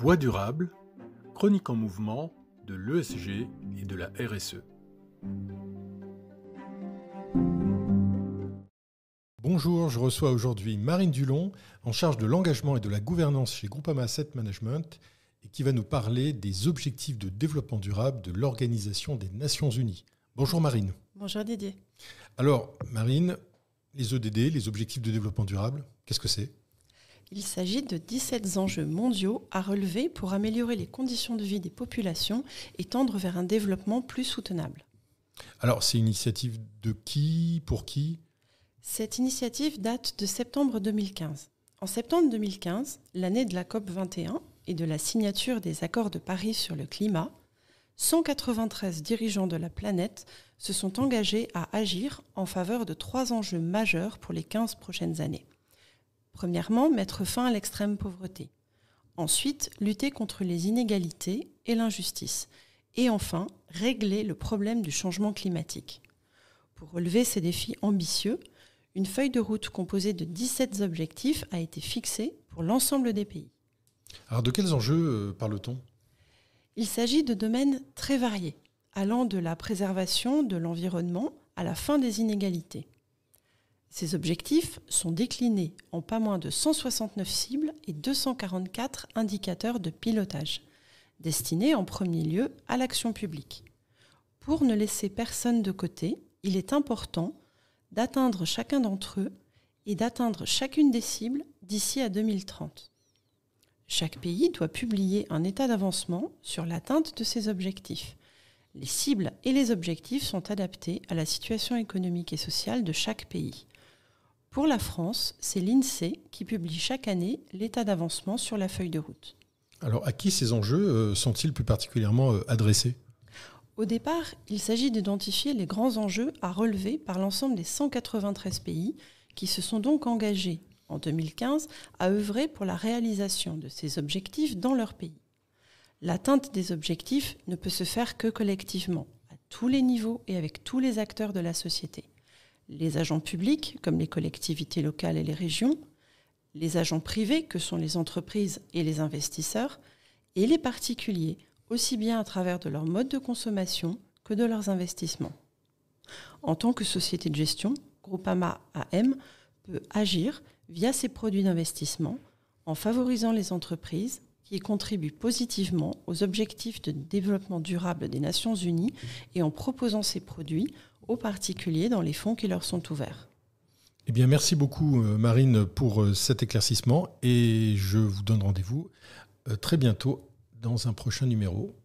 Voix durable, chronique en mouvement de l'ESG et de la RSE. Bonjour, je reçois aujourd'hui Marine Dulon, en charge de l'engagement et de la gouvernance chez Groupama Asset Management, et qui va nous parler des objectifs de développement durable de l'Organisation des Nations Unies. Bonjour Marine. Bonjour Didier. Alors Marine, les ODD, e les objectifs de développement durable, qu'est-ce que c'est il s'agit de 17 enjeux mondiaux à relever pour améliorer les conditions de vie des populations et tendre vers un développement plus soutenable. Alors, c'est une initiative de qui Pour qui Cette initiative date de septembre 2015. En septembre 2015, l'année de la COP 21 et de la signature des accords de Paris sur le climat, 193 dirigeants de la planète se sont engagés à agir en faveur de trois enjeux majeurs pour les 15 prochaines années. Premièrement, mettre fin à l'extrême pauvreté. Ensuite, lutter contre les inégalités et l'injustice. Et enfin, régler le problème du changement climatique. Pour relever ces défis ambitieux, une feuille de route composée de 17 objectifs a été fixée pour l'ensemble des pays. Alors de quels enjeux euh, parle-t-on Il s'agit de domaines très variés, allant de la préservation de l'environnement à la fin des inégalités. Ces objectifs sont déclinés en pas moins de 169 cibles et 244 indicateurs de pilotage, destinés en premier lieu à l'action publique. Pour ne laisser personne de côté, il est important d'atteindre chacun d'entre eux et d'atteindre chacune des cibles d'ici à 2030. Chaque pays doit publier un état d'avancement sur l'atteinte de ses objectifs. Les cibles et les objectifs sont adaptés à la situation économique et sociale de chaque pays. Pour la France, c'est l'INSEE qui publie chaque année l'état d'avancement sur la feuille de route. Alors à qui ces enjeux euh, sont-ils plus particulièrement euh, adressés Au départ, il s'agit d'identifier les grands enjeux à relever par l'ensemble des 193 pays qui se sont donc engagés en 2015 à œuvrer pour la réalisation de ces objectifs dans leur pays. L'atteinte des objectifs ne peut se faire que collectivement, à tous les niveaux et avec tous les acteurs de la société les agents publics, comme les collectivités locales et les régions, les agents privés, que sont les entreprises et les investisseurs, et les particuliers, aussi bien à travers de leur mode de consommation que de leurs investissements. En tant que société de gestion, Groupama AM peut agir via ses produits d'investissement en favorisant les entreprises qui contribuent positivement aux objectifs de développement durable des Nations Unies et en proposant ces produits aux particuliers dans les fonds qui leur sont ouverts. Eh bien, merci beaucoup euh, Marine pour euh, cet éclaircissement et je vous donne rendez-vous euh, très bientôt dans un prochain numéro.